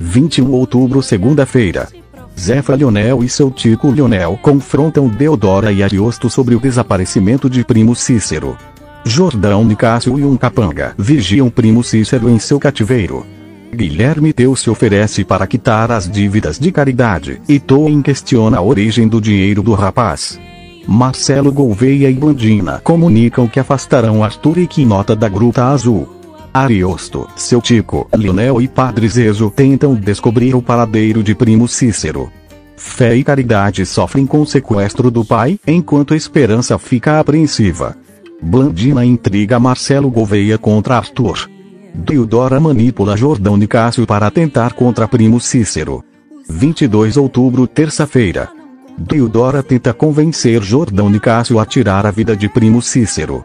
21 outubro, segunda-feira. Zefa Lionel e seu tico Lionel confrontam Deodora e Ariosto sobre o desaparecimento de primo Cícero. Jordão Nicásio Cássio e um capanga vigiam primo Cícero em seu cativeiro. Guilherme Teu se oferece para quitar as dívidas de caridade, e Toen questiona a origem do dinheiro do rapaz. Marcelo Gouveia e Bandina comunicam que afastarão Arthur e Quinota da Gruta Azul. Ariosto, Celtico, Lionel e Padre Zezo tentam descobrir o paradeiro de Primo Cícero. Fé e caridade sofrem com o sequestro do pai, enquanto esperança fica apreensiva. Blandina intriga Marcelo Gouveia contra Arthur. Deodora manipula Jordão e Cássio para tentar contra Primo Cícero. 22 de outubro, terça-feira. Deodora tenta convencer Jordão e Cássio a tirar a vida de Primo Cícero.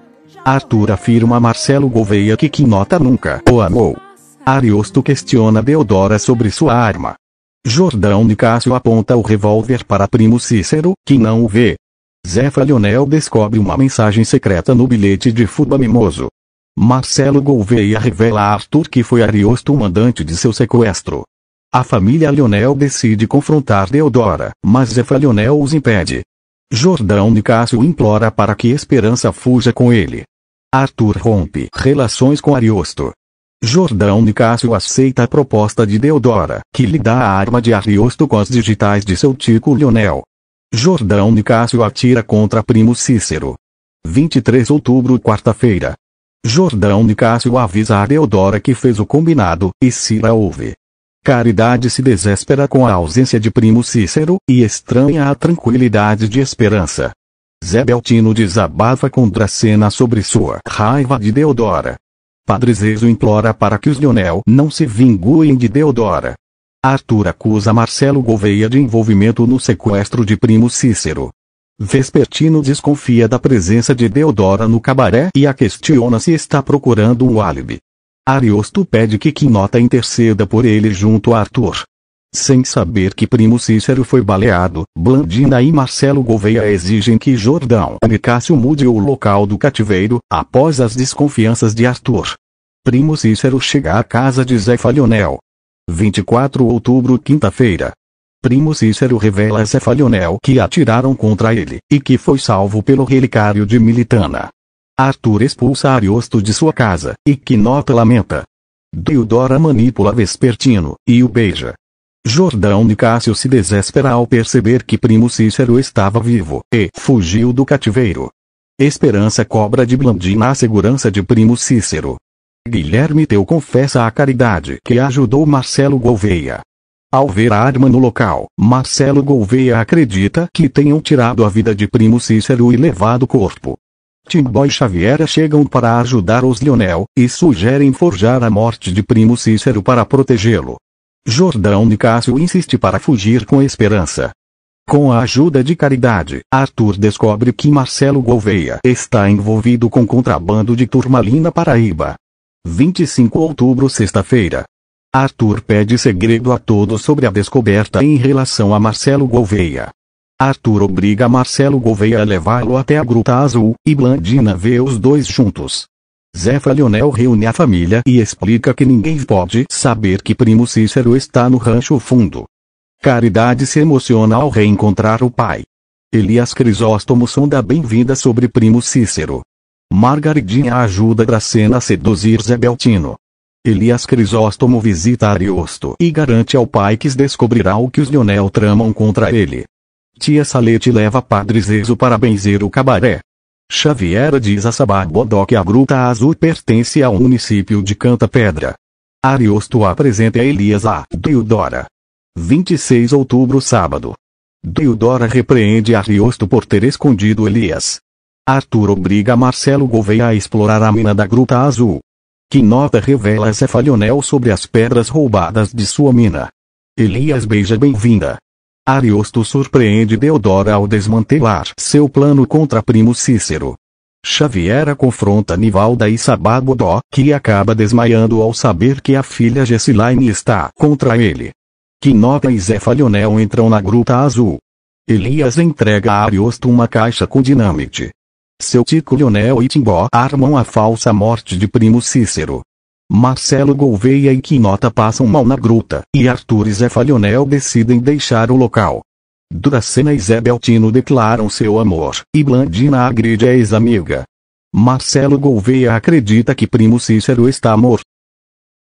Arthur afirma a Marcelo Gouveia que Quinota nunca o amou. Ariosto questiona Deodora sobre sua arma. Jordão Nicásio aponta o revólver para primo Cícero, que não o vê. Zefa Lionel descobre uma mensagem secreta no bilhete de Fuba Mimoso. Marcelo Gouveia revela a Arthur que foi Ariosto o mandante de seu sequestro. A família Lionel decide confrontar Deodora, mas Zefa Lionel os impede. Jordão Nicásio implora para que Esperança fuja com ele, Arthur rompe relações com Ariosto. Jordão Nicásio aceita a proposta de Deodora, que lhe dá a arma de Ariosto com as digitais de seu tico Lionel. Jordão Nicásio atira contra Primo Cícero. 23 de outubro, quarta-feira. Jordão Nicásio avisa a Deodora que fez o combinado, e Cira ouve. Caridade se desespera com a ausência de Primo Cícero, e estranha a tranquilidade de Esperança. Zé Beltino desabafa com Dracena sobre sua raiva de Deodora. Padre Zezo implora para que os Lionel não se vinguem de Deodora. Arthur acusa Marcelo Gouveia de envolvimento no sequestro de primo Cícero. Vespertino desconfia da presença de Deodora no cabaré e a questiona se está procurando um álibi. Ariosto pede que Quinota interceda por ele junto a Arthur. Sem saber que Primo Cícero foi baleado, Blandina e Marcelo Gouveia exigem que Jordão e Cássio mude o local do cativeiro, após as desconfianças de Arthur. Primo Cícero chega à casa de Zé Falionel. 24 de outubro, quinta-feira. Primo Cícero revela a Zé Falionel que atiraram contra ele, e que foi salvo pelo relicário de Militana. Arthur expulsa Ariosto de sua casa, e que nota lamenta. Deodora manipula Vespertino, e o beija. Jordão de Cássio se desespera ao perceber que primo Cícero estava vivo e fugiu do cativeiro. Esperança cobra de Blandina a segurança de primo Cícero. Guilherme Teu confessa a caridade que ajudou Marcelo Gouveia. Ao ver a arma no local, Marcelo Gouveia acredita que tenham tirado a vida de primo Cícero e levado o corpo. Timbó e Xaviera chegam para ajudar os Lionel e sugerem forjar a morte de primo Cícero para protegê-lo. Jordão de Cássio insiste para fugir com esperança. Com a ajuda de Caridade, Arthur descobre que Marcelo Gouveia está envolvido com contrabando de turmalina Paraíba. 25 de outubro, sexta-feira. Arthur pede segredo a todos sobre a descoberta em relação a Marcelo Gouveia. Arthur obriga Marcelo Gouveia a levá-lo até a Gruta Azul, e Blandina vê os dois juntos. Zefa Leonel reúne a família e explica que ninguém pode saber que primo Cícero está no rancho fundo. Caridade se emociona ao reencontrar o pai. Elias Crisóstomo sonda bem-vinda sobre primo Cícero. Margaridinha ajuda Dracena a seduzir Zebeltino. Elias Crisóstomo visita Ariosto e garante ao pai que descobrirá o que os Leonel tramam contra ele. Tia Salete leva Padre Zezo para benzer o cabaré. Xaviera diz a Sababodó que a Gruta Azul pertence ao município de Canta Pedra. Ariosto apresenta Elias a Deodora. 26 outubro sábado. Deodora repreende Ariosto por ter escondido Elias. Arthur obriga Marcelo Gouveia a explorar a mina da Gruta Azul. Que nota revela Cefalionel sobre as pedras roubadas de sua mina. Elias beija bem-vinda. Ariosto surpreende Deodora ao desmantelar seu plano contra Primo Cícero. Xaviera confronta Nivalda e Sababodó, que acaba desmaiando ao saber que a filha Gessilaine está contra ele. Quinota e Zé Falionel entram na Gruta Azul. Elias entrega a Ariosto uma caixa com dinamite. Seu Tico Lionel e Timbó armam a falsa morte de Primo Cícero. Marcelo Gouveia e Quinota passam mal na gruta, e Arthur e Zé Falionel decidem deixar o local. Duracena e Zé Beltino declaram seu amor, e Blandina agride a é ex-amiga. Marcelo Gouveia acredita que Primo Cícero está morto.